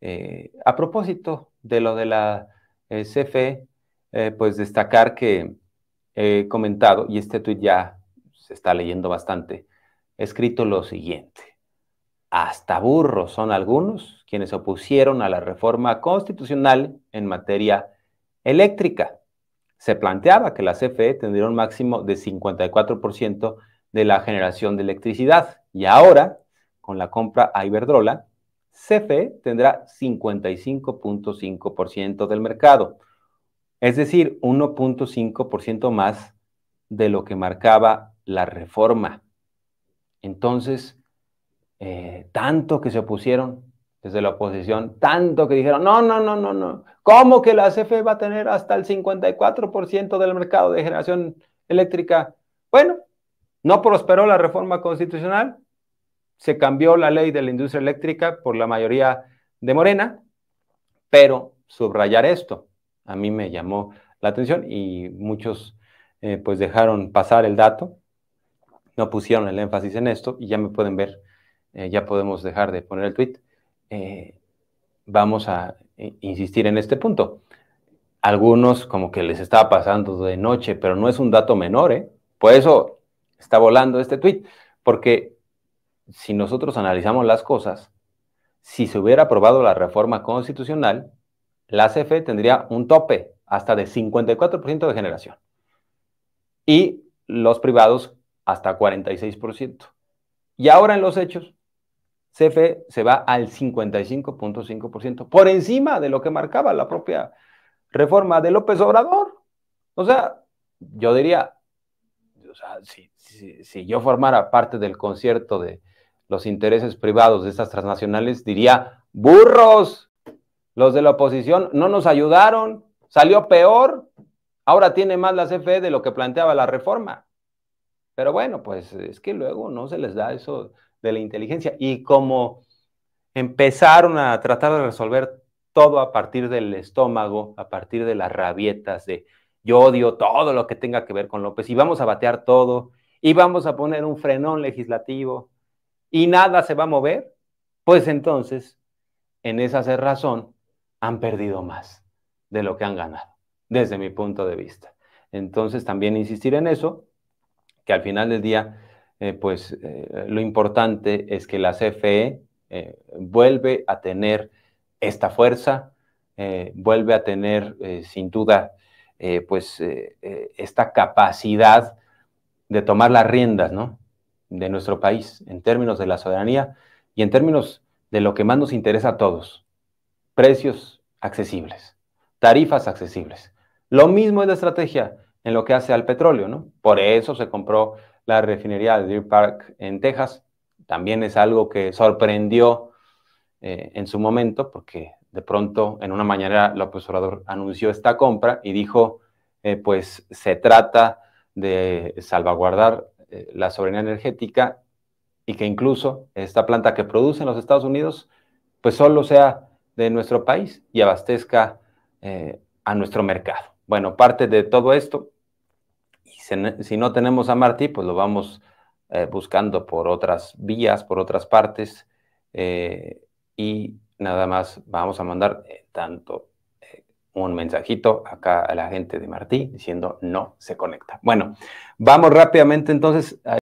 Eh, a propósito de lo de la eh, CFE, eh, pues destacar que he comentado, y este tuit ya se está leyendo bastante, he escrito lo siguiente. Hasta burros son algunos quienes opusieron a la reforma constitucional en materia eléctrica. Se planteaba que la CFE tendría un máximo de 54% de la generación de electricidad y ahora, con la compra a Iberdrola, CFE tendrá 55.5% del mercado, es decir, 1.5% más de lo que marcaba la reforma. Entonces, eh, tanto que se opusieron desde la oposición, tanto que dijeron, no, no, no, no, no, ¿cómo que la CFE va a tener hasta el 54% del mercado de generación eléctrica? Bueno, no prosperó la reforma constitucional, se cambió la ley de la industria eléctrica por la mayoría de Morena, pero subrayar esto a mí me llamó la atención y muchos eh, pues dejaron pasar el dato, no pusieron el énfasis en esto y ya me pueden ver, eh, ya podemos dejar de poner el tweet. Eh, vamos a insistir en este punto. Algunos como que les estaba pasando de noche, pero no es un dato menor, ¿eh? Por eso está volando este tweet, porque si nosotros analizamos las cosas, si se hubiera aprobado la reforma constitucional, la CFE tendría un tope hasta de 54% de generación y los privados hasta 46%. Y ahora en los hechos, CFE se va al 55.5%, por encima de lo que marcaba la propia reforma de López Obrador. O sea, yo diría, si, yo formara parte del concierto de, los intereses privados de estas transnacionales, diría, burros, los de la oposición no nos ayudaron, salió peor, ahora tiene más la CFE de lo que planteaba la reforma. Pero bueno, pues es que luego no se les da eso de la inteligencia. Y como empezaron a tratar de resolver todo a partir del estómago, a partir de las rabietas de yo odio todo lo que tenga que ver con López y vamos a batear todo y vamos a poner un frenón legislativo y nada se va a mover, pues entonces en esa cerrazón han perdido más de lo que han ganado, desde mi punto de vista. Entonces también insistir en eso, que al final del día, eh, pues eh, lo importante es que la CFE eh, vuelve a tener esta fuerza, vuelve a tener sin duda, pues esta capacidad de tomar las riendas, ¿no? de nuestro país, en términos de la soberanía y en términos de lo que más nos interesa a todos, precios accesibles, tarifas accesibles. Lo mismo es la estrategia en lo que hace al petróleo, ¿no? Por eso se compró la refinería de Deer Park en Texas. También es algo que sorprendió eh, en su momento, porque de pronto en una mañana el Obrador anunció esta compra y dijo, eh, pues se trata de salvaguardar eh, la soberanía energética y que incluso esta planta que produce en los Estados Unidos, pues solo sea de nuestro país y abastezca eh, a nuestro mercado. Bueno, parte de todo esto, si no tenemos a Martí, pues lo vamos eh, buscando por otras vías, por otras partes, y nada más vamos a mandar tanto un mensajito acá a la gente de Martí diciendo no se conecta. Bueno, vamos rápidamente entonces. A